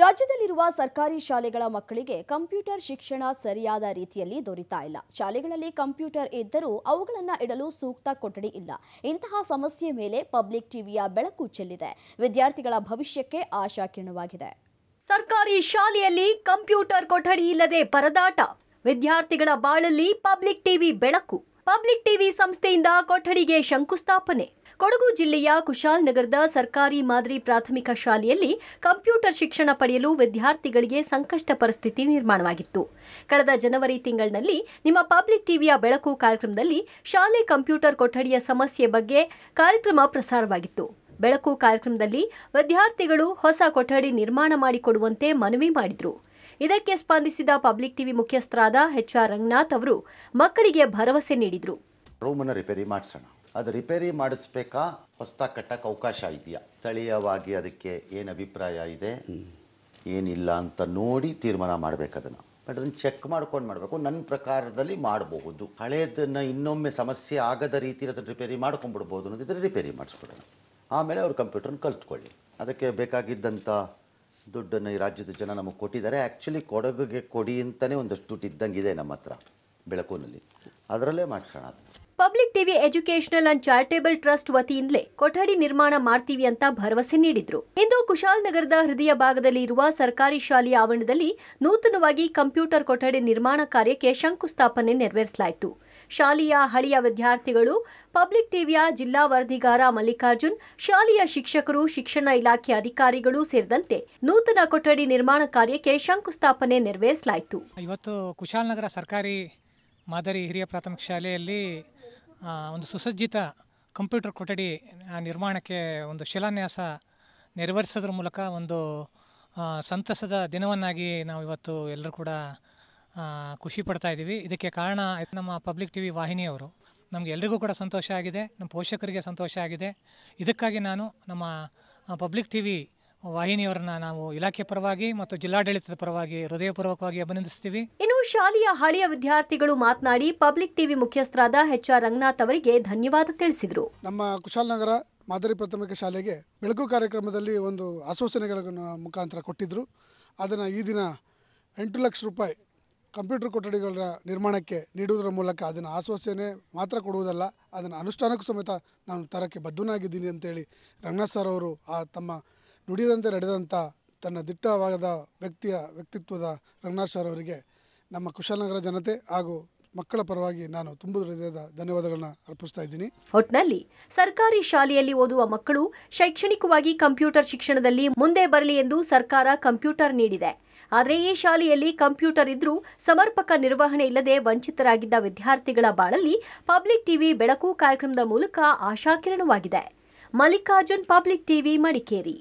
ರಾಜ್ಯದಲ್ಲಿರುವ ಸರ್ಕಾರಿ ಶಾಲೆಗಳ ಮಕ್ಕಳಿಗೆ ಕಂಪ್ಯೂಟರ್ ಶಿಕ್ಷಣ ಸರಿಯಾದ ರೀತಿಯಲ್ಲಿ ದೊರೀತಾ ಇಲ್ಲ ಶಾಲೆಗಳಲ್ಲಿ ಕಂಪ್ಯೂಟರ್ ಇದ್ದರೂ ಅವುಗಳನ್ನು ಇಡಲು ಸೂಕ್ತ ಕೊಠಡಿ ಇಲ್ಲ ಇಂತಹ ಸಮಸ್ಯೆ ಮೇಲೆ ಪಬ್ಲಿಕ್ ಟಿವಿಯ ಬೆಳಕು ಚೆಲ್ಲಿದೆ ವಿದ್ಯಾರ್ಥಿಗಳ ಭವಿಷ್ಯಕ್ಕೆ ಆಶಾಕಿರಣವಾಗಿದೆ ಸರ್ಕಾರಿ ಶಾಲೆಯಲ್ಲಿ ಕಂಪ್ಯೂಟರ್ ಕೊಠಡಿ ಇಲ್ಲದೆ ಪರದಾಟ ವಿದ್ಯಾರ್ಥಿಗಳ ಬಾಳಲ್ಲಿ ಪಬ್ಲಿಕ್ ಟಿವಿ ಬೆಳಕು ಪಬ್ಲಿಕ್ ಟಿವಿ ಸಂಸ್ಥೆಯಿಂದ ಕೊಠಡಿಗೆ ಶಂಕುಸ್ಥಾಪನೆ ಕೊಡಗು ಜಿಲ್ಲೆಯ ಕುಶಾಲ್ ನಗರದ ಸರ್ಕಾರಿ ಮಾದರಿ ಪ್ರಾಥಮಿಕ ಶಾಲೆಯಲ್ಲಿ ಕಂಪ್ಯೂಟರ್ ಶಿಕ್ಷಣ ಪಡೆಯಲು ವಿದ್ಯಾರ್ಥಿಗಳಿಗೆ ಸಂಕಷ್ಟ ಪರಿಸ್ಥಿತಿ ನಿರ್ಮಾಣವಾಗಿತ್ತು ಕಳೆದ ಜನವರಿ ತಿಂಗಳಿನಲ್ಲಿ ನಿಮ್ಮ ಪಬ್ಲಿಕ್ ಟಿವಿಯ ಬೆಳಕು ಕಾರ್ಯಕ್ರಮದಲ್ಲಿ ಶಾಲೆ ಕಂಪ್ಯೂಟರ್ ಕೊಠಡಿಯ ಸಮಸ್ಯೆ ಬಗ್ಗೆ ಕಾರ್ಯಕ್ರಮ ಪ್ರಸಾರವಾಗಿತ್ತು ಬೆಳಕು ಕಾರ್ಯಕ್ರಮದಲ್ಲಿ ವಿದ್ಯಾರ್ಥಿಗಳು ಹೊಸ ಕೊಠಡಿ ನಿರ್ಮಾಣ ಮಾಡಿಕೊಡುವಂತೆ ಮನವಿ ಮಾಡಿದರು ಇದಕ್ಕೆ ಸ್ಪಂದಿಸಿದ ಪಬ್ಲಿಕ್ ಟಿವಿ ಮುಖ್ಯಸ್ಥರಾದ ಎಚ್ ಆರ್ ರಂಗನಾಥ್ ಅವರು ಮಕ್ಕಳಿಗೆ ಭರವಸೆ ನೀಡಿದರು ರೂಮನ್ನು ರಿಪೇರಿ ಮಾಡಿಸೋಣ ಅದು ರಿಪೇರಿ ಮಾಡಿಸ್ಬೇಕಾ ಹೊಸ್ದಾಗಿ ಕಟ್ಟಕ್ಕೆ ಅವಕಾಶ ಇದೆಯಾ ಸ್ಥಳೀಯವಾಗಿ ಅದಕ್ಕೆ ಏನು ಅಭಿಪ್ರಾಯ ಇದೆ ಏನಿಲ್ಲ ಅಂತ ನೋಡಿ ತೀರ್ಮಾನ ಮಾಡಬೇಕು ಅದನ್ನು ಬಟ್ ಅದನ್ನು ಚೆಕ್ ಮಾಡ್ಕೊಂಡು ಮಾಡಬೇಕು ನನ್ನ ಪ್ರಕಾರದಲ್ಲಿ ಮಾಡಬಹುದು ಹಳೆಯದನ್ನು ಇನ್ನೊಮ್ಮೆ ಸಮಸ್ಯೆ ಆಗದ ರೀತಿಯಲ್ಲಿ ಅದನ್ನು ರಿಪೇರಿ ಮಾಡ್ಕೊಂಡ್ಬಿಡ್ಬೋದು ಅನ್ನೋದಿದ್ರೆ ರಿಪೇರಿ ಮಾಡಿಸ್ಬಿಡೋಣ ಆಮೇಲೆ ಅವ್ರು ಕಂಪ್ಯೂಟರ್ನ ಕಲ್ತ್ಕೊಳ್ಳಿ ಅದಕ್ಕೆ ಬೇಕಾಗಿದ್ದಂಥ ದುಡ್ಡನ್ನು ಈ ರಾಜ್ಯದ ಜನ ನಮಗೆ ಕೊಟ್ಟಿದ್ದಾರೆ ಆ್ಯಕ್ಚುಲಿ ಕೊಡಗಿಗೆ ಕೊಡಿ ಅಂತಲೇ ಒಂದಷ್ಟು ದುಡ್ಡು ಇದ್ದಂಗೆ ಇದೆ ನಮ್ಮ ಹತ್ರ ಬೆಳಕುನಲ್ಲಿ ಅದರಲ್ಲೇ ಮಾಡಿಸೋಣ ಅದು public TV educational and charitable trust ವತಿಯಿಂದಲೇ ಕೊಠಡಿ ನಿರ್ಮಾಣ ಮಾಡ್ತೀವಿ ಅಂತ ಭರವಸೆ ನೀಡಿದ್ರು ಇಂದು ಕುಶಾಲ್ ನಗರದ ಹೃದಯ ಭಾಗದಲ್ಲಿ ಇರುವ ಸರ್ಕಾರಿ ಶಾಲೆಯ ಆವರಣದಲ್ಲಿ ನೂತನವಾಗಿ ಕಂಪ್ಯೂಟರ್ ಕೊಠಡಿ ನಿರ್ಮಾಣ ಕಾರ್ಯಕ್ಕೆ ಶಂಕುಸ್ಥಾಪನೆ ನೆರವೇರಿಸಲಾಯಿತು ಶಾಲೆಯ ಹಳೆಯ ವಿದ್ಯಾರ್ಥಿಗಳು ಪಬ್ಲಿಕ್ ಟಿವಿಯ ಜಿಲ್ಲಾ ವರದಿಗಾರ ಮಲ್ಲಿಕಾರ್ಜುನ್ ಶಾಲೆಯ ಶಿಕ್ಷಕರು ಶಿಕ್ಷಣ ಇಲಾಖೆ ಅಧಿಕಾರಿಗಳು ಸೇರಿದಂತೆ ನೂತನ ಕೊಠಡಿ ನಿರ್ಮಾಣ ಕಾರ್ಯಕ್ಕೆ ಶಂಕುಸ್ಥಾಪನೆ ನೆರವೇರಿಸಲಾಯಿತು ಇವತ್ತು ಕುಶಾಲನಗರ ಸರ್ಕಾರಿ ಮಾದರಿ ಹಿರಿಯ ಪ್ರಾಥಮಿಕ ಶಾಲೆಯಲ್ಲಿ ಒಂದು ಸುಸಜ್ಜಿತ ಕಂಪ್ಯೂಟರ್ ಕೊಠಡಿ ನಿರ್ಮಾಣಕ್ಕೆ ಒಂದು ಶಿಲಾನ್ಯಾಸ ನೆರವೇರಿಸೋದ್ರ ಮೂಲಕ ಒಂದು ಸಂತಸದ ದಿನವನ್ನಾಗಿ ನಾವು ಇವತ್ತು ಎಲ್ಲರೂ ಕೂಡ ಖುಷಿ ಪಡ್ತಾ ಇದ್ದೀವಿ ಇದಕ್ಕೆ ಕಾರಣ ನಮ್ಮ ಪಬ್ಲಿಕ್ ಟಿ ವಿ ವಾಹಿನಿಯವರು ನಮಗೆ ಎಲ್ರಿಗೂ ಕೂಡ ಸಂತೋಷ ಆಗಿದೆ ನಮ್ಮ ಪೋಷಕರಿಗೆ ಸಂತೋಷ ಆಗಿದೆ ಇದಕ್ಕಾಗಿ ನಾನು ನಮ್ಮ ಪಬ್ಲಿಕ್ ಟಿ ವಿ ವಾಹಿನಿಯವರನ್ನ ನಾವು ಇಲಾಖೆ ಪರವಾಗಿ ಮತ್ತು ಜಿಲ್ಲಾಡಳಿತದ ಪರವಾಗಿ ಹೃದಯಪೂರ್ವಕವಾಗಿ ಅಭಿನಂದಿಸ್ತೀವಿ ಇನ್ನು ಶಾಲೆಯ ಹಳೆಯ ವಿದ್ಯಾರ್ಥಿಗಳು ಮಾತನಾಡಿ ಪಬ್ಲಿಕ್ ಟಿವಿ ಮುಖ್ಯಸ್ಥರಾದ ಎಚ್ ಆರ್ ರಂಗನಾಥ್ ಅವರಿಗೆ ಧನ್ಯವಾದ ತಿಳಿಸಿದರು ನಮ್ಮ ಕುಶಾಲನಗರ ಮಾದರಿ ಪ್ರಾಥಮಿಕ ಶಾಲೆಗೆ ಬೆಳಕು ಕಾರ್ಯಕ್ರಮದಲ್ಲಿ ಒಂದು ಆಶ್ವಾಸನೆಗಳನ್ನು ಮುಖಾಂತರ ಕೊಟ್ಟಿದ್ರು ಅದನ್ನು ಈ ದಿನ ಎಂಟು ಲಕ್ಷ ರೂಪಾಯಿ ಕಂಪ್ಯೂಟರ್ ಕೊಠಡಿಗಳ ನಿರ್ಮಾಣಕ್ಕೆ ನೀಡುವುದರ ಮೂಲಕ ಅದನ್ನು ಆಶ್ವಾಸನೆ ಮಾತ್ರ ಕೊಡುವುದಲ್ಲ ಅದನ್ನು ಅನುಷ್ಠಾನಕ್ಕೂ ಸಮೇತ ನಾನು ತರಕ್ಕೆ ಬದ್ಧನಾಗಿದ್ದೀನಿ ಅಂತೇಳಿ ರಂಗನಾಥ್ ಸರ್ ಅವರು ಆ ತಮ್ಮ ನುಡಿದಂತೆ ನಡೆದಂಥ ತನ್ನ ದಿಟ್ಟವಾದ ವ್ಯಕ್ತಿಯ ವ್ಯಕ್ತಿತ್ವದ ರಂಗನಾಥ್ ಸರ್ ಅವರಿಗೆ ನಮ್ಮ ಕುಶಾಲನಗರ ಜನತೆ ಹಾಗೂ ಮಕ್ಕಳ ಪರವಾಗಿ ನಾನು ತುಂಬ ಹೃದಯದ ಧನ್ಯವಾದಗಳನ್ನ ಅರ್ಪಿಸ್ತಾ ಇದ್ದೀನಿ ಒಟ್ನಲ್ಲಿ ಸರ್ಕಾರಿ ಶಾಲೆಯಲ್ಲಿ ಓದುವ ಮಕ್ಕಳು ಶೈಕ್ಷಣಿಕವಾಗಿ ಕಂಪ್ಯೂಟರ್ ಶಿಕ್ಷಣದಲ್ಲಿ ಮುಂದೆ ಬರಲಿ ಎಂದು ಸರ್ಕಾರ ಕಂಪ್ಯೂಟರ್ ನೀಡಿದೆ ಆದರೆ ಈ ಶಾಲೆಯಲ್ಲಿ ಕಂಪ್ಯೂಟರ್ ಇದ್ರೂ ಸಮರ್ಪಕ ನಿರ್ವಹಣೆ ಇಲ್ಲದೆ ವಂಚಿತರಾಗಿದ್ದ ವಿದ್ಯಾರ್ಥಿಗಳ ಬಾಳಲ್ಲಿ ಪಬ್ಲಿಕ್ ಟಿವಿ ಬೆಳಕು ಕಾರ್ಯಕ್ರಮದ ಮೂಲಕ ಆಶಾಕಿರಣವಾಗಿದೆ ಮಲ್ಲಿಕಾರ್ಜುನ್ ಪಬ್ಲಿಕ್ ಟಿವಿ ಮಡಿಕೇರಿ